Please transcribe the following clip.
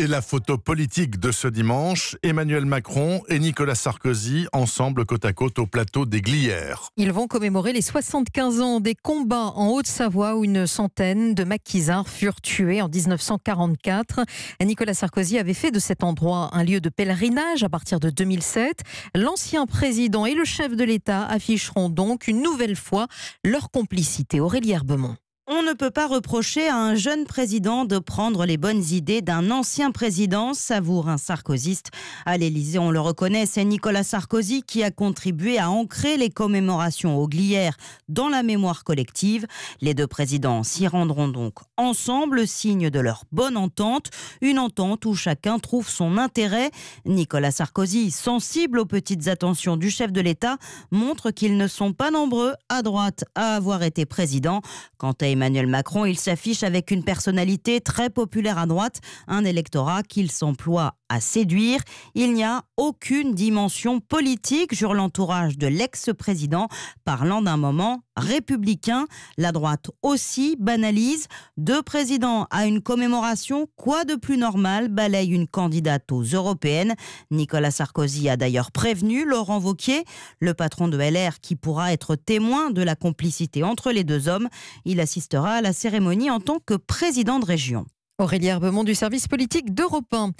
Et la photo politique de ce dimanche, Emmanuel Macron et Nicolas Sarkozy ensemble côte à côte au plateau des Glières. Ils vont commémorer les 75 ans des combats en Haute-Savoie où une centaine de maquisards furent tués en 1944. Nicolas Sarkozy avait fait de cet endroit un lieu de pèlerinage à partir de 2007. L'ancien président et le chef de l'État afficheront donc une nouvelle fois leur complicité. Aurélie Herbemont. On ne peut pas reprocher à un jeune président de prendre les bonnes idées d'un ancien président, savoure un sarkozyste. À l'Élysée, on le reconnaît, c'est Nicolas Sarkozy qui a contribué à ancrer les commémorations auglières dans la mémoire collective. Les deux présidents s'y rendront donc ensemble, signe de leur bonne entente, une entente où chacun trouve son intérêt. Nicolas Sarkozy, sensible aux petites attentions du chef de l'État, montre qu'ils ne sont pas nombreux à droite à avoir été président. Quant à Emmanuel Macron, il s'affiche avec une personnalité très populaire à droite, un électorat qu'il s'emploie à séduire. Il n'y a aucune dimension politique, jure l'entourage de l'ex-président, parlant d'un moment républicain. La droite aussi banalise. Deux présidents à une commémoration, quoi de plus normal, balaye une candidate aux européennes. Nicolas Sarkozy a d'ailleurs prévenu Laurent Vauquier, le patron de LR, qui pourra être témoin de la complicité entre les deux hommes. Il assiste à la cérémonie en tant que président de région. aurélien Herbemont du service politique d'Europe